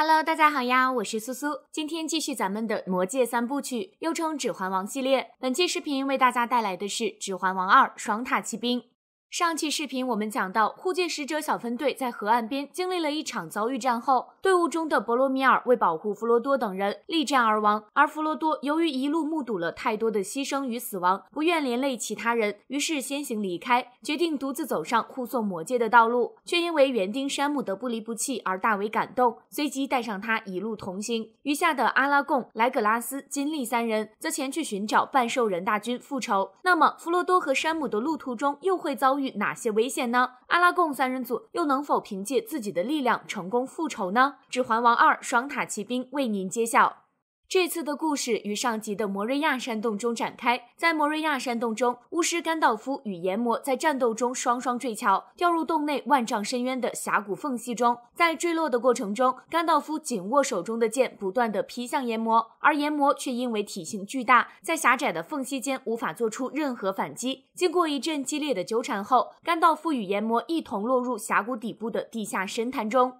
Hello，大家好呀，我是苏苏，今天继续咱们的《魔戒三部曲》，又称《指环王》系列。本期视频为大家带来的是《指环王二：双塔奇兵》。上期视频我们讲到，护戒使者小分队在河岸边经历了一场遭遇战后，队伍中的博罗米尔为保护弗罗多等人力战而亡。而弗罗多由于一路目睹了太多的牺牲与死亡，不愿连累其他人，于是先行离开，决定独自走上护送魔戒的道路。却因为园丁山姆的不离不弃而大为感动，随即带上他一路同行。余下的阿拉贡、莱格拉斯、金利三人则前去寻找半兽人大军复仇。那么，弗罗多和山姆的路途中又会遭？遇哪些危险呢？阿拉贡三人组又能否凭借自己的力量成功复仇呢？《指环王二》双塔骑兵为您揭晓。这次的故事与上集的摩瑞亚山洞中展开。在摩瑞亚山洞中，巫师甘道夫与炎魔在战斗中双双坠桥，掉入洞内万丈深渊的峡谷缝隙中。在坠落的过程中，甘道夫紧握手中的剑，不断的劈向炎魔，而炎魔却因为体型巨大，在狭窄的缝隙间无法做出任何反击。经过一阵激烈的纠缠后，甘道夫与炎魔一同落入峡谷底部的地下深潭中。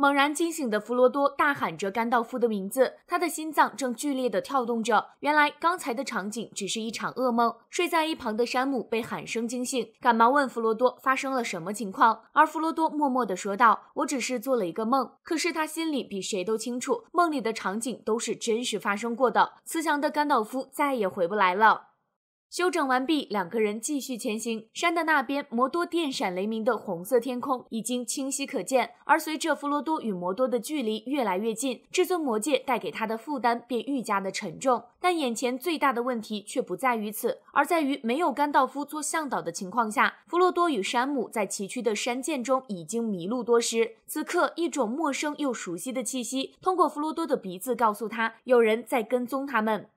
猛然惊醒的弗罗多大喊着甘道夫的名字，他的心脏正剧烈的跳动着。原来刚才的场景只是一场噩梦。睡在一旁的山姆被喊声惊醒，赶忙问弗罗多发生了什么情况，而弗罗多默默的说道：“我只是做了一个梦。”可是他心里比谁都清楚，梦里的场景都是真实发生过的。慈祥的甘道夫再也回不来了。修整完毕，两个人继续前行。山的那边，魔多电闪雷鸣的红色天空已经清晰可见。而随着弗罗多与魔多的距离越来越近，至尊魔戒带给他的负担便愈加的沉重。但眼前最大的问题却不在于此，而在于没有甘道夫做向导的情况下，弗罗多与山姆在崎岖的山涧中已经迷路多时。此刻，一种陌生又熟悉的气息通过弗罗多的鼻子告诉他，有人在跟踪他们。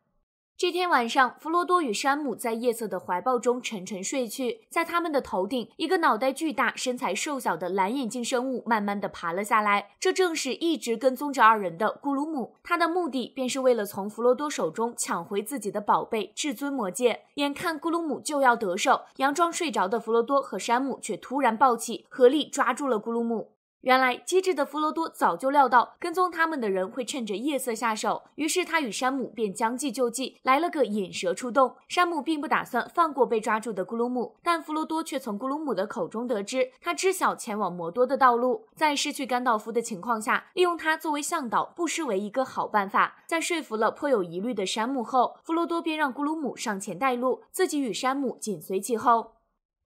这天晚上，弗罗多与山姆在夜色的怀抱中沉沉睡去。在他们的头顶，一个脑袋巨大、身材瘦小的蓝眼睛生物慢慢的爬了下来。这正是一直跟踪着二人的咕噜姆，他的目的便是为了从弗罗多手中抢回自己的宝贝至尊魔戒。眼看咕噜姆就要得手，佯装睡着的弗罗多和山姆却突然暴起，合力抓住了咕噜姆。原来机智的弗罗多早就料到跟踪他们的人会趁着夜色下手，于是他与山姆便将计就计，来了个引蛇出洞。山姆并不打算放过被抓住的咕噜姆，但弗罗多却从咕噜姆的口中得知，他知晓前往摩多的道路。在失去甘道夫的情况下，利用他作为向导不失为一个好办法。在说服了颇有疑虑的山姆后，弗罗多便让咕噜姆上前带路，自己与山姆紧随其后。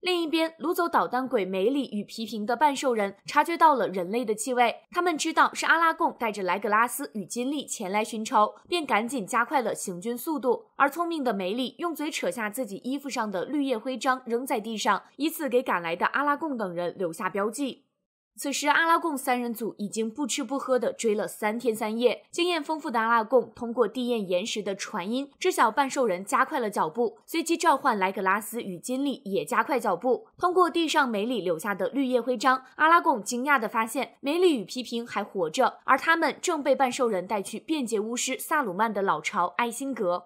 另一边，掳走捣蛋鬼梅里与皮平的半兽人察觉到了人类的气味，他们知道是阿拉贡带着莱格拉斯与金利前来寻仇，便赶紧加快了行军速度。而聪明的梅里用嘴扯下自己衣服上的绿叶徽章，扔在地上，以此给赶来的阿拉贡等人留下标记。此时，阿拉贡三人组已经不吃不喝地追了三天三夜。经验丰富的阿拉贡通过地面岩石的传音，知晓半兽人加快了脚步，随即召唤莱格拉斯与金利也加快脚步。通过地上梅里留下的绿叶徽章，阿拉贡惊讶地发现梅里与批评还活着，而他们正被半兽人带去便捷巫师萨鲁曼的老巢艾辛格。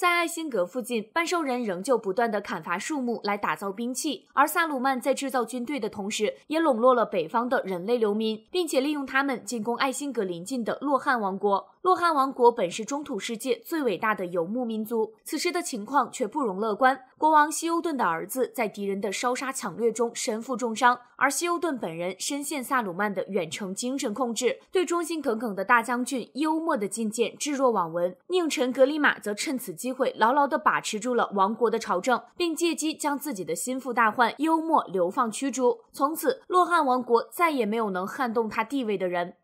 在艾辛格附近，半兽人仍旧不断地砍伐树木来打造兵器，而萨鲁曼在制造军队的同时，也笼络了北方的人类流民，并且利用他们进攻艾辛格邻近的洛汗王国。洛汗王国本是中土世界最伟大的游牧民族，此时的情况却不容乐观。国王希欧顿的儿子在敌人的烧杀抢掠中身负重伤，而希欧顿本人深陷萨鲁曼的远程精神控制，对忠心耿耿的大将军幽默的觐见置若罔闻。宁臣格里马则趁此机会牢牢地把持住了王国的朝政，并借机将自己的心腹大患幽默流放驱逐。从此，洛汗王国再也没有能撼动他地位的人。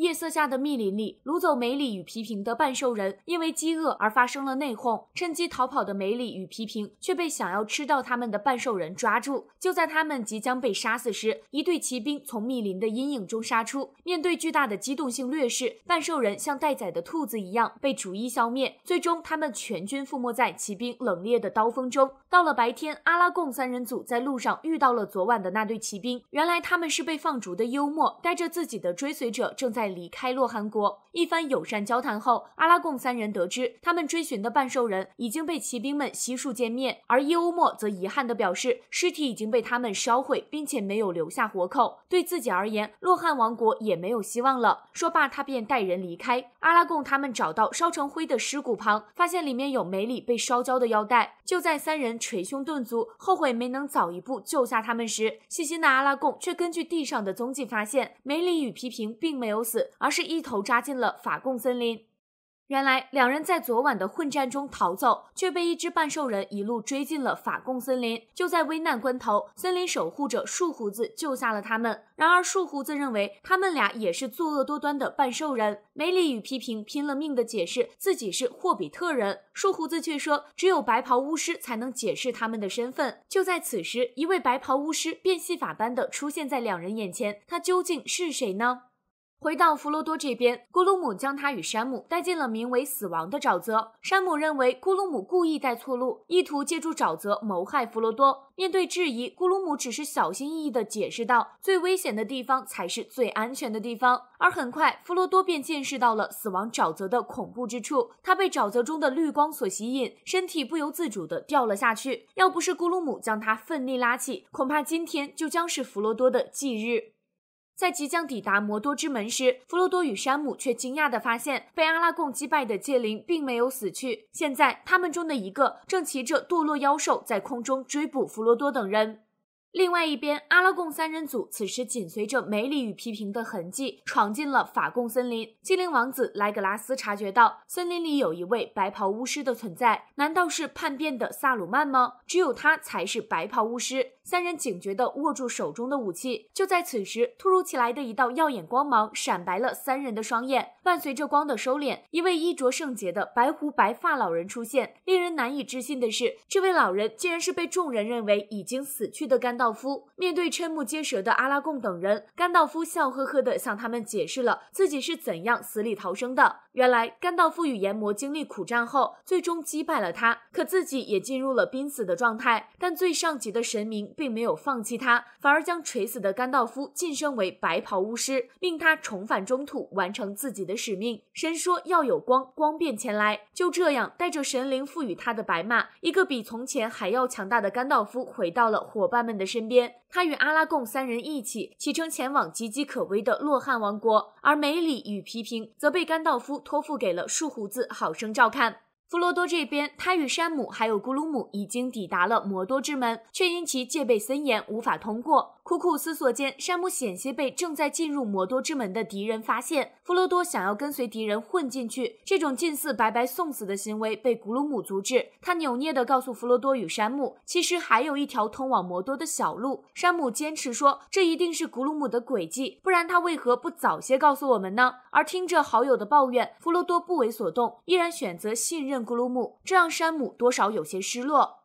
夜色下的密林里，掳走梅里与皮平的半兽人因为饥饿而发生了内讧，趁机逃跑的梅里与皮平却被想要吃掉他们的半兽人抓住。就在他们即将被杀死时，一队骑兵从密林的阴影中杀出。面对巨大的机动性劣势，半兽人像待宰的兔子一样被逐一消灭。最终，他们全军覆没在骑兵冷冽的刀锋中。到了白天，阿拉贡三人组在路上遇到了昨晚的那队骑兵。原来他们是被放逐的幽默带着自己的追随者正在。离开洛汗国，一番友善交谈后，阿拉贡三人得知他们追寻的半兽人已经被骑兵们悉数歼灭，而伊欧墨则遗憾地表示，尸体已经被他们烧毁，并且没有留下活口。对自己而言，洛汗王国也没有希望了。说罢，他便带人离开。阿拉贡他们找到烧成灰的尸骨旁，发现里面有梅里被烧焦的腰带。就在三人捶胸顿足，后悔没能早一步救下他们时，细心的阿拉贡却根据地上的踪迹发现，梅里与皮平并没有死。而是一头扎进了法贡森林。原来两人在昨晚的混战中逃走，却被一只半兽人一路追进了法贡森林。就在危难关头，森林守护者树胡子救下了他们。然而树胡子认为他们俩也是作恶多端的半兽人。梅里与批评，拼了命的解释自己是霍比特人，树胡子却说只有白袍巫师才能解释他们的身份。就在此时，一位白袍巫师变戏法般的出现在两人眼前，他究竟是谁呢？回到弗罗多这边，咕噜姆将他与山姆带进了名为死亡的沼泽。山姆认为咕噜姆故意带错路，意图借助沼泽谋害弗罗多。面对质疑，咕噜姆只是小心翼翼地解释道：“最危险的地方才是最安全的地方。”而很快，弗罗多便见识到了死亡沼泽的恐怖之处。他被沼泽中的绿光所吸引，身体不由自主地掉了下去。要不是咕噜姆将他奋力拉起，恐怕今天就将是弗罗多的忌日。在即将抵达摩多之门时，弗罗多与山姆却惊讶地发现，被阿拉贡击败的戒灵并没有死去。现在，他们中的一个正骑着堕落妖兽在空中追捕弗罗多等人。另外一边，阿拉贡三人组此时紧随着梅里与批评的痕迹，闯进了法贡森林。精灵王子莱格拉斯察觉到森林里有一位白袍巫师的存在，难道是叛变的萨鲁曼吗？只有他才是白袍巫师。三人警觉地握住手中的武器。就在此时，突如其来的一道耀眼光芒闪白了三人的双眼。伴随着光的收敛，一位衣着圣洁的白胡白发老人出现。令人难以置信的是，这位老人竟然是被众人认为已经死去的甘道夫。面对瞠目结舌的阿拉贡等人，甘道夫笑呵呵地向他们解释了自己是怎样死里逃生的。原来，甘道夫与炎魔经历苦战后，最终击败了他，可自己也进入了濒死的状态。但最上级的神明。并没有放弃他，反而将垂死的甘道夫晋升为白袍巫师，命他重返中土，完成自己的使命。神说要有光，光便前来。就这样，带着神灵赋予他的白马，一个比从前还要强大的甘道夫回到了伙伴们的身边。他与阿拉贡三人一起启程前往岌岌可危的洛汗王国，而梅里与皮平则被甘道夫托付给了树胡子，好生照看。弗罗多这边，他与山姆还有咕噜姆已经抵达了魔多之门，却因其戒备森严无法通过。苦苦思索间，山姆险些被正在进入魔多之门的敌人发现。弗罗多想要跟随敌人混进去，这种近似白白送死的行为被咕噜姆阻止。他扭捏地告诉弗罗多与山姆，其实还有一条通往魔多的小路。山姆坚持说，这一定是咕噜姆的诡计，不然他为何不早些告诉我们呢？而听着好友的抱怨，弗罗多不为所动，依然选择信任。古鲁姆，这让山姆多少有些失落。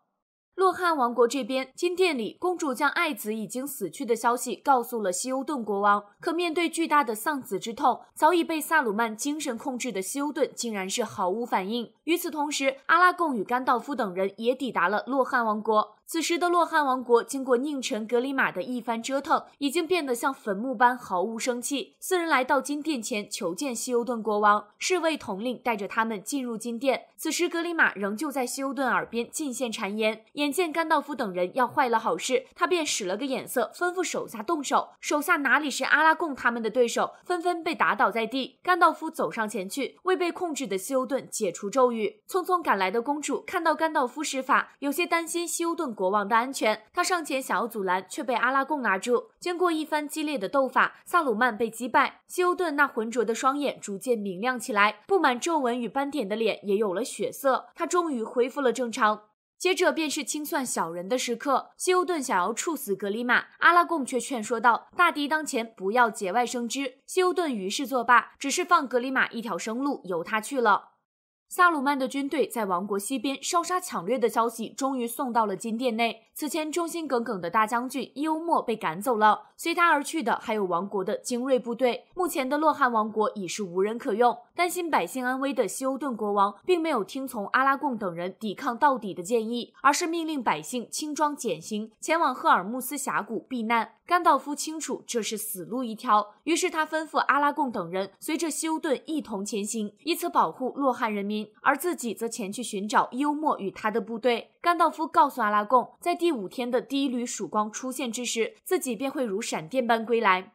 洛汗王国这边，金殿里，公主将爱子已经死去的消息告诉了西欧顿国王。可面对巨大的丧子之痛，早已被萨鲁曼精神控制的西欧顿，竟然是毫无反应。与此同时，阿拉贡与甘道夫等人也抵达了洛汗王国。此时的洛汗王国，经过宁臣格里玛的一番折腾，已经变得像坟墓般毫无生气。四人来到金殿前求见西欧顿国王，侍卫统领带着他们进入金殿。此时，格里玛仍旧在西欧顿耳边尽献谗言。眼见甘道夫等人要坏了好事，他便使了个眼色，吩咐手下动手。手下哪里是阿拉贡他们的对手，纷纷被打倒在地。甘道夫走上前去，为被控制的西欧顿解除咒语。匆匆赶来的公主看到甘道夫施法，有些担心西欧顿国王的安全。她上前想要阻拦，却被阿拉贡拿住。经过一番激烈的斗法，萨鲁曼被击败。西欧顿那浑浊的双眼逐渐明亮起来，布满皱纹与斑点的脸也有了血色。他终于恢复了正常。接着便是清算小人的时刻。西欧顿想要处死格里马，阿拉贡却劝说道：“大敌当前，不要节外生枝。”西欧顿于是作罢，只是放格里马一条生路，由他去了。萨鲁曼的军队在王国西边烧杀抢掠的消息终于送到了金殿内。此前忠心耿耿的大将军伊欧莫被赶走了，随他而去的还有王国的精锐部队。目前的洛汗王国已是无人可用，担心百姓安危的西欧顿国王并没有听从阿拉贡等人抵抗到底的建议，而是命令百姓轻装简行前往赫尔木斯峡谷避难。甘道夫清楚这是死路一条，于是他吩咐阿拉贡等人随着休顿一同前行，以此保护洛汗人民，而自己则前去寻找幽默与他的部队。甘道夫告诉阿拉贡，在第五天的第一缕曙光出现之时，自己便会如闪电般归来。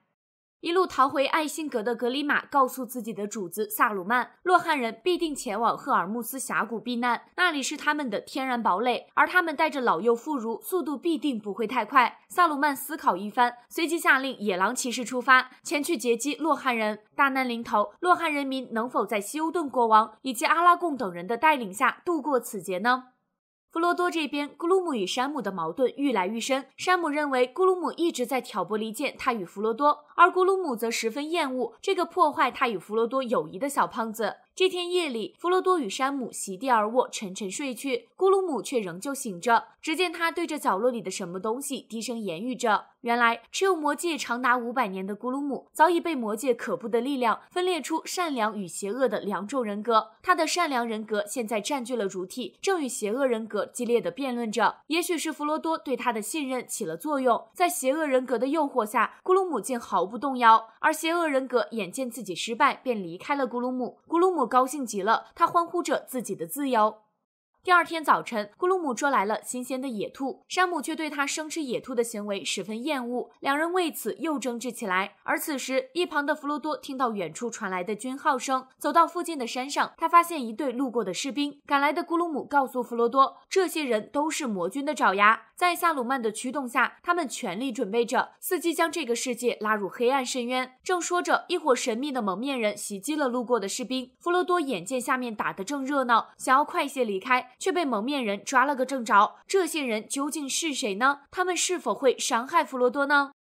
一路逃回艾辛格的格里马告诉自己的主子萨鲁曼，洛汉人必定前往赫尔木斯峡谷避难，那里是他们的天然堡垒，而他们带着老幼妇孺，速度必定不会太快。萨鲁曼思考一番，随即下令野狼骑士出发，前去截击洛汉人。大难临头，洛汉人民能否在西欧顿国王以及阿拉贡等人的带领下度过此劫呢？弗罗多这边，咕噜姆与山姆的矛盾愈来愈深。山姆认为咕噜姆一直在挑拨离间他与弗罗多，而咕噜姆则十分厌恶这个破坏他与弗罗多友谊的小胖子。这天夜里，弗罗多与山姆席地而卧，沉沉睡去。咕噜姆却仍旧醒着，只见他对着角落里的什么东西低声言语着。原来，持有魔戒长达五百年的咕噜姆，早已被魔戒可怖的力量分裂出善良与邪恶的两种人格。他的善良人格现在占据了主体，正与邪恶人格激烈的辩论着。也许是弗罗多对他的信任起了作用，在邪恶人格的诱惑下，咕噜姆竟毫不动摇。而邪恶人格眼见自己失败，便离开了咕噜姆。咕噜姆。我高兴极了，他欢呼着自己的自由。第二天早晨，咕噜姆捉来了新鲜的野兔，山姆却对他生吃野兔的行为十分厌恶，两人为此又争执起来。而此时，一旁的弗罗多听到远处传来的军号声，走到附近的山上，他发现一队路过的士兵。赶来的咕噜姆告诉弗罗多，这些人都是魔军的爪牙，在萨鲁曼的驱动下，他们全力准备着，伺机将这个世界拉入黑暗深渊。正说着，一伙神秘的蒙面人袭击了路过的士兵。弗罗多眼见下面打得正热闹，想要快些离开。却被蒙面人抓了个正着。这些人究竟是谁呢？他们是否会伤害弗罗多呢？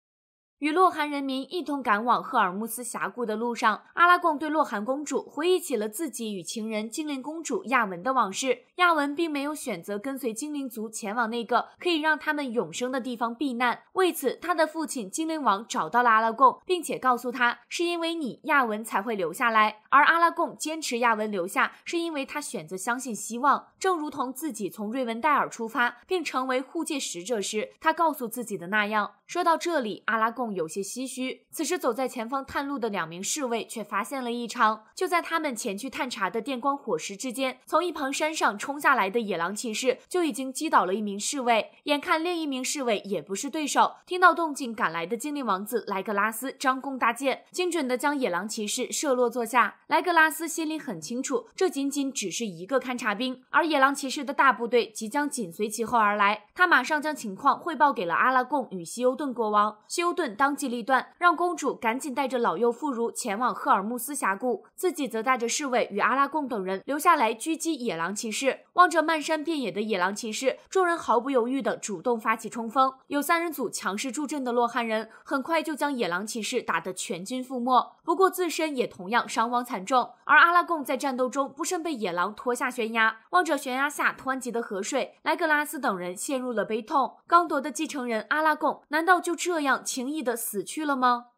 与洛汗人民一同赶往赫尔墨斯峡谷的路上，阿拉贡对洛汗公主回忆起了自己与情人精灵公主亚文的往事。亚文并没有选择跟随精灵族前往那个可以让他们永生的地方避难。为此，他的父亲精灵王找到了阿拉贡，并且告诉他，是因为你亚文才会留下来。而阿拉贡坚持亚文留下，是因为他选择相信希望，正如同自己从瑞文戴尔出发，并成为护戒使者时，他告诉自己的那样。说到这里，阿拉贡有些唏嘘。此时，走在前方探路的两名侍卫却发现了异常。就在他们前去探查的电光火石之间，从一旁山上冲下来的野狼骑士就已经击倒了一名侍卫。眼看另一名侍卫也不是对手，听到动静赶来的精灵王子莱格拉斯张弓搭箭，精准地将野狼骑士射落坐下。莱格拉斯心里很清楚，这仅仅只是一个勘察兵，而野狼骑士的大部队即将紧随其后而来。他马上将情况汇报给了阿拉贡与西欧。顿国王休顿当机立断，让公主赶紧带着老幼妇孺前往赫尔木斯峡谷，自己则带着侍卫与阿拉贡等人留下来狙击野狼骑士。望着漫山遍野的野狼骑士，众人毫不犹豫地主动发起冲锋。有三人组强势助阵的洛汗人，很快就将野狼骑士打得全军覆没。不过自身也同样伤亡惨重。而阿拉贡在战斗中不慎被野狼拖下悬崖，望着悬崖下湍急的河水，莱格拉斯等人陷入了悲痛。刚夺的继承人阿拉贡，难道？要就这样轻易的死去了吗？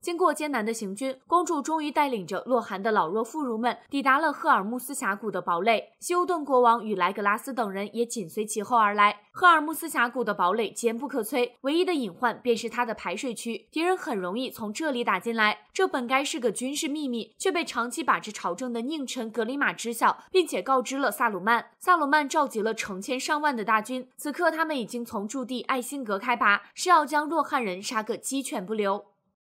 经过艰难的行军，公主终于带领着洛汗的老弱妇孺们抵达了赫尔木斯峡谷的堡垒。希优顿国王与莱格拉斯等人也紧随其后而来。赫尔木斯峡谷的堡垒坚不可摧，唯一的隐患便是它的排水区，敌人很容易从这里打进来。这本该是个军事秘密，却被长期把持朝政的佞臣格里马知晓，并且告知了萨鲁曼。萨鲁曼召集了成千上万的大军，此刻他们已经从驻地艾辛格开拔，是要将洛汗人杀个鸡犬不留。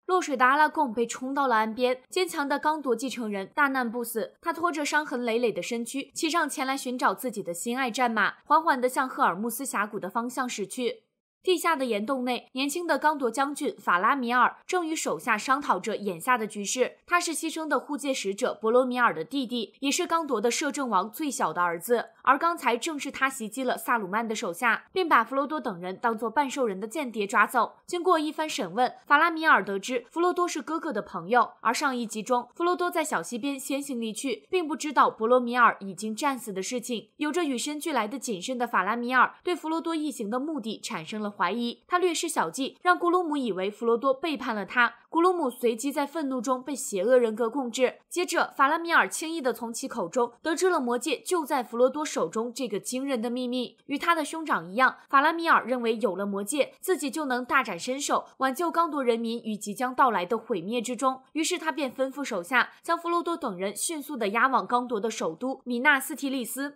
落水的阿拉贡被冲到了岸边，坚强的刚铎继承人大难不死。他拖着伤痕累累的身躯，骑上前来寻找自己的心爱战马，缓缓地向赫尔木斯峡谷的方向驶去。地下的岩洞内，年轻的刚铎将军法拉米尔正与手下商讨着眼下的局势。他是牺牲的护戒使者博罗米尔的弟弟，也是刚铎的摄政王最小的儿子。而刚才正是他袭击了萨鲁曼的手下，并把弗罗多等人当作半兽人的间谍抓走。经过一番审问，法拉米尔得知弗罗多是哥哥的朋友。而上一集中，弗罗多在小溪边先行离去，并不知道博罗米尔已经战死的事情。有着与生俱来的谨慎的法拉米尔，对弗罗多一行的目的产生了。怀疑他略施小计，让古鲁姆以为弗罗多背叛了他。古鲁姆随即在愤怒中被邪恶人格控制，接着，法拉米尔轻易地从其口中得知了魔戒就在弗罗多手中这个惊人的秘密。与他的兄长一样，法拉米尔认为有了魔戒，自己就能大展身手，挽救刚铎人民于即将到来的毁灭之中。于是他便吩咐手下将弗罗多等人迅速地押往刚铎的首都米纳斯提利斯。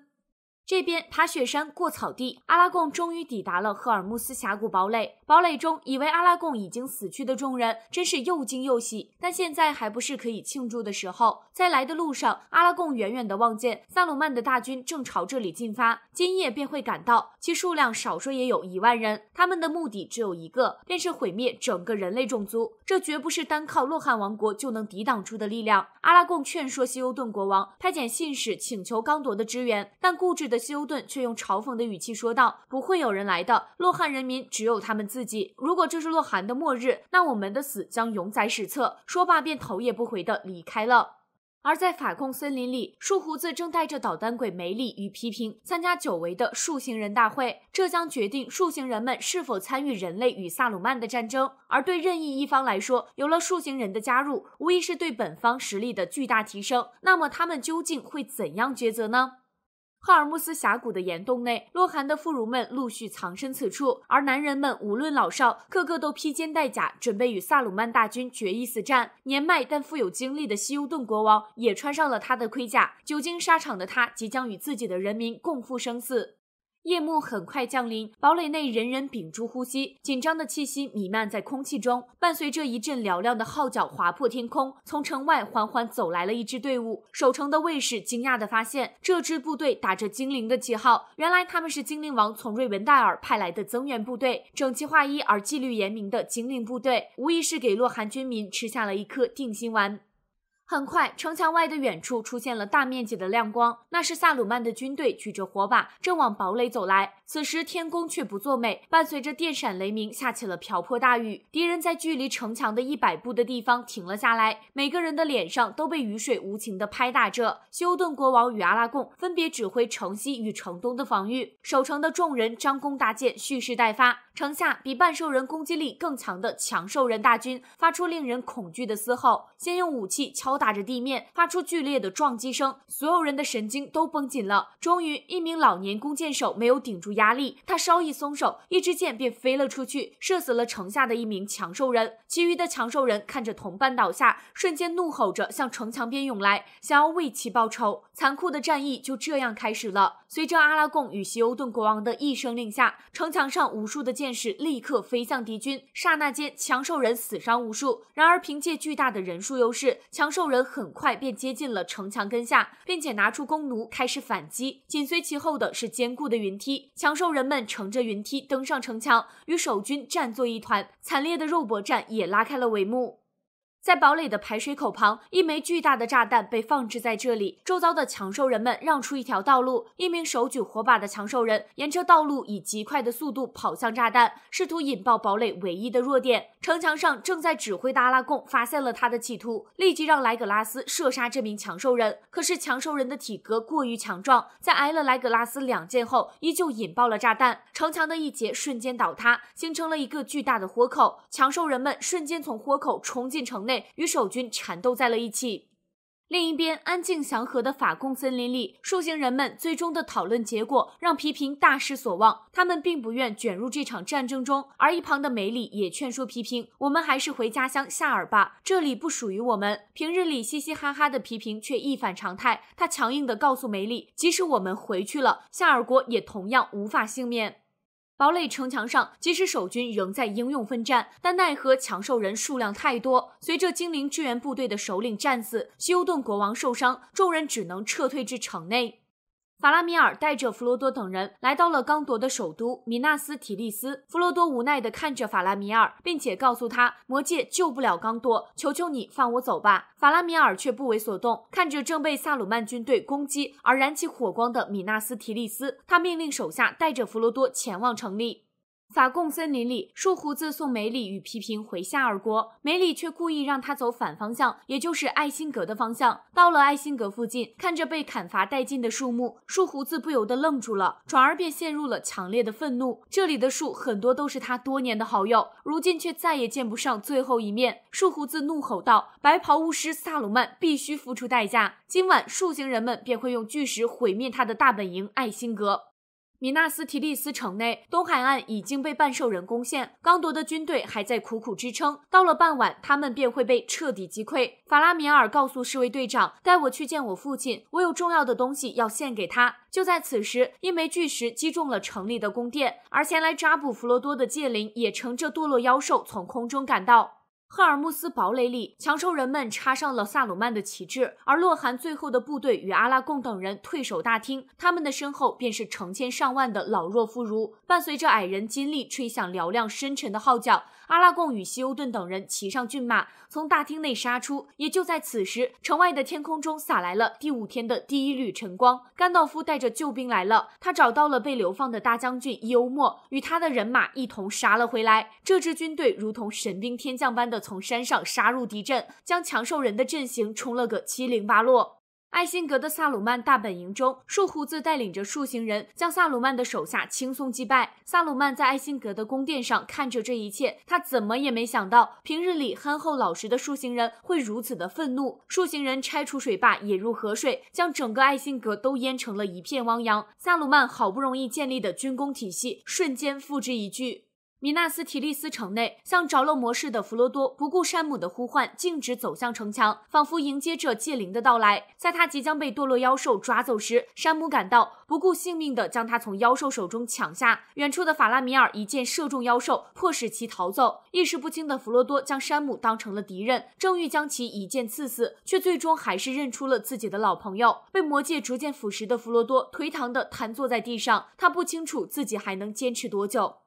这边爬雪山过草地，阿拉贡终于抵达了赫尔木斯峡谷堡垒。堡垒中以为阿拉贡已经死去的众人，真是又惊又喜。但现在还不是可以庆祝的时候。在来的路上，阿拉贡远远地望见萨鲁曼的大军正朝这里进发，今夜便会赶到，其数量少说也有一万人。他们的目的只有一个，便是毁灭整个人类种族。这绝不是单靠洛汗王国就能抵挡住的力量。阿拉贡劝说西欧顿国王派遣信使请求刚铎的支援，但固执。的休顿却用嘲讽的语气说道：“不会有人来的，洛汗人民只有他们自己。如果这是洛汗的末日，那我们的死将永载史册。”说罢，便头也不回的离开了。而在法控森林里，树胡子正带着捣蛋鬼梅里与批评参加久违的树形人大会，这将决定树形人们是否参与人类与萨鲁曼的战争。而对任意一方来说，有了树形人的加入，无疑是对本方实力的巨大提升。那么，他们究竟会怎样抉择呢？赫尔墨斯峡谷的岩洞内，洛汗的妇孺们陆续藏身此处，而男人们无论老少，个个都披肩戴甲，准备与萨鲁曼大军决一死战。年迈但富有精力的西欧顿国王也穿上了他的盔甲，久经沙场的他即将与自己的人民共赴生死。夜幕很快降临，堡垒内人人屏住呼吸，紧张的气息弥漫在空气中。伴随着一阵嘹亮的号角划破天空，从城外缓缓走来了一支队伍。守城的卫士惊讶地发现，这支部队打着精灵的旗号。原来他们是精灵王从瑞文戴尔派来的增援部队，整齐划一而纪律严明的精灵部队，无疑是给洛汗军民吃下了一颗定心丸。很快，城墙外的远处出现了大面积的亮光，那是萨鲁曼的军队举着火把，正往堡垒走来。此时天公却不作美，伴随着电闪雷鸣，下起了瓢泼大雨。敌人在距离城墙的一百步的地方停了下来，每个人的脸上都被雨水无情地拍打着。休顿国王与阿拉贡分别指挥城西与城东的防御，守城的众人张弓搭箭，蓄势待发。城下比半兽人攻击力更强的强兽人大军发出令人恐惧的嘶吼，先用武器敲。打着地面，发出剧烈的撞击声，所有人的神经都绷紧了。终于，一名老年弓箭手没有顶住压力，他稍一松手，一支箭便飞了出去，射死了城下的一名强兽人。其余的强兽人看着同伴倒下，瞬间怒吼着向城墙边涌来，想要为其报仇。残酷的战役就这样开始了。随着阿拉贡与西欧顿国王的一声令下，城墙上无数的箭矢立刻飞向敌军，刹那间，强兽人死伤无数。然而，凭借巨大的人数优势，强兽人。人很快便接近了城墙根下，并且拿出弓弩开始反击。紧随其后的是坚固的云梯，强兽人们乘着云梯登上城墙，与守军战作一团，惨烈的肉搏战也拉开了帷幕。在堡垒的排水口旁，一枚巨大的炸弹被放置在这里。周遭的强兽人们让出一条道路。一名手举火把的强兽人沿着道路以极快的速度跑向炸弹，试图引爆堡垒唯一的弱点。城墙上正在指挥的阿拉贡发现了他的企图，立即让莱格拉斯射杀这名强兽人。可是强兽人的体格过于强壮，在挨了莱格拉斯两箭后，依旧引爆了炸弹。城墙的一节瞬间倒塌，形成了一个巨大的豁口。强兽人们瞬间从豁口冲进城内。与守军缠斗在了一起。另一边，安静祥和的法共森林里，树形人们最终的讨论结果让皮平大失所望。他们并不愿卷入这场战争中，而一旁的梅里也劝说皮平：“我们还是回家乡夏尔吧，这里不属于我们。”平日里嘻嘻哈哈的皮平却一反常态，他强硬地告诉梅里：“即使我们回去了，夏尔国也同样无法幸免。”堡垒城墙上，即使守军仍在英勇奋战，但奈何强兽人数量太多。随着精灵支援部队的首领战死，休顿国王受伤，众人只能撤退至城内。法拉米尔带着弗罗多等人来到了刚铎的首都米纳斯提利斯。弗罗多无奈的看着法拉米尔，并且告诉他：“魔戒救不了刚铎，求求你放我走吧。”法拉米尔却不为所动，看着正被萨鲁曼军队攻击而燃起火光的米纳斯提利斯，他命令手下带着弗罗多前往城里。法贡森林里，树胡子送梅里与皮平回夏尔国，梅里却故意让他走反方向，也就是艾辛格的方向。到了艾辛格附近，看着被砍伐殆尽的树木，树胡子不由得愣住了，转而便陷入了强烈的愤怒。这里的树很多都是他多年的好友，如今却再也见不上最后一面。树胡子怒吼道：“白袍巫师萨鲁曼必须付出代价！今晚，树形人们便会用巨石毁灭他的大本营艾辛格。”米纳斯提利斯城内，东海岸已经被半兽人攻陷，刚铎的军队还在苦苦支撑。到了傍晚，他们便会被彻底击溃。法拉米尔告诉侍卫队长：“带我去见我父亲，我有重要的东西要献给他。”就在此时，一枚巨石击中了城里的宫殿，而前来抓捕弗罗多的戒灵也乘着堕落妖兽从空中赶到。赫尔墨斯堡垒里，强兽人们插上了萨鲁曼的旗帜，而洛汗最后的部队与阿拉贡等人退守大厅，他们的身后便是成千上万的老弱妇孺。伴随着矮人金力吹响嘹亮深沉的号角，阿拉贡与希欧顿等人骑上骏马，从大厅内杀出。也就在此时，城外的天空中洒来了第五天的第一缕晨光。甘道夫带着救兵来了，他找到了被流放的大将军伊欧莫，与他的人马一同杀了回来。这支军队如同神兵天将般的。从山上杀入敌阵，将强兽人的阵型冲了个七零八落。艾辛格的萨鲁曼大本营中，树胡子带领着树形人，将萨鲁曼的手下轻松击败。萨鲁曼在艾辛格的宫殿上看着这一切，他怎么也没想到，平日里憨厚老实的树形人会如此的愤怒。树形人拆除水坝，引入河水，将整个艾辛格都淹成了一片汪洋。萨鲁曼好不容易建立的军工体系，瞬间付之一炬。米纳斯提利斯城内，像着了魔似的，弗罗多不顾山姆的呼唤，径直走向城墙，仿佛迎接着戒灵的到来。在他即将被堕落妖兽抓走时，山姆赶到，不顾性命的将他从妖兽手中抢下。远处的法拉米尔一箭射中妖兽，迫使其逃走。意识不清的弗罗多将山姆当成了敌人，正欲将其一箭刺死，却最终还是认出了自己的老朋友。被魔戒逐渐腐蚀的弗罗多颓唐地瘫坐在地上，他不清楚自己还能坚持多久。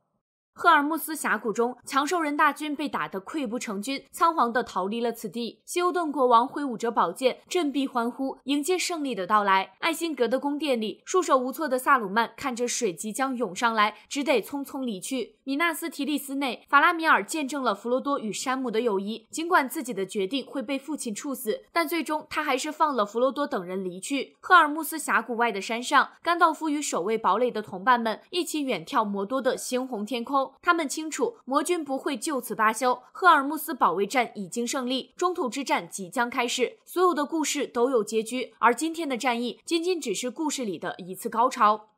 赫尔墨斯峡谷中，强兽人大军被打得溃不成军，仓皇地逃离了此地。休顿国王挥舞着宝剑，振臂欢呼，迎接胜利的到来。艾辛格的宫殿里，束手无措的萨鲁曼看着水即将涌上来，只得匆匆离去。米纳斯提利斯内，法拉米尔见证了弗罗多与山姆的友谊。尽管自己的决定会被父亲处死，但最终他还是放了弗罗多等人离去。赫尔墨斯峡谷外的山上，甘道夫与守卫堡垒的同伴们一起远眺魔多的猩红天空。他们清楚，魔君不会就此罢休。赫尔穆斯保卫战已经胜利，中土之战即将开始。所有的故事都有结局，而今天的战役仅仅只是故事里的一次高潮。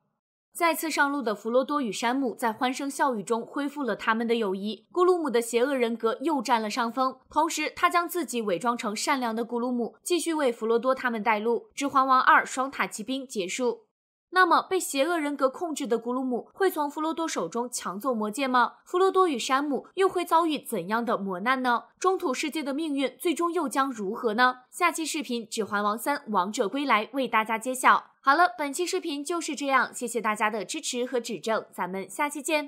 再次上路的弗罗多与山姆在欢声笑语中恢复了他们的友谊。咕噜姆的邪恶人格又占了上风，同时他将自己伪装成善良的咕噜姆，继续为弗罗多他们带路。《指环王二：双塔奇兵》结束。那么，被邪恶人格控制的古鲁姆会从弗罗多手中抢走魔戒吗？弗罗多与山姆又会遭遇怎样的磨难呢？中土世界的命运最终又将如何呢？下期视频《指环王三：王者归来》为大家揭晓。好了，本期视频就是这样，谢谢大家的支持和指正，咱们下期见。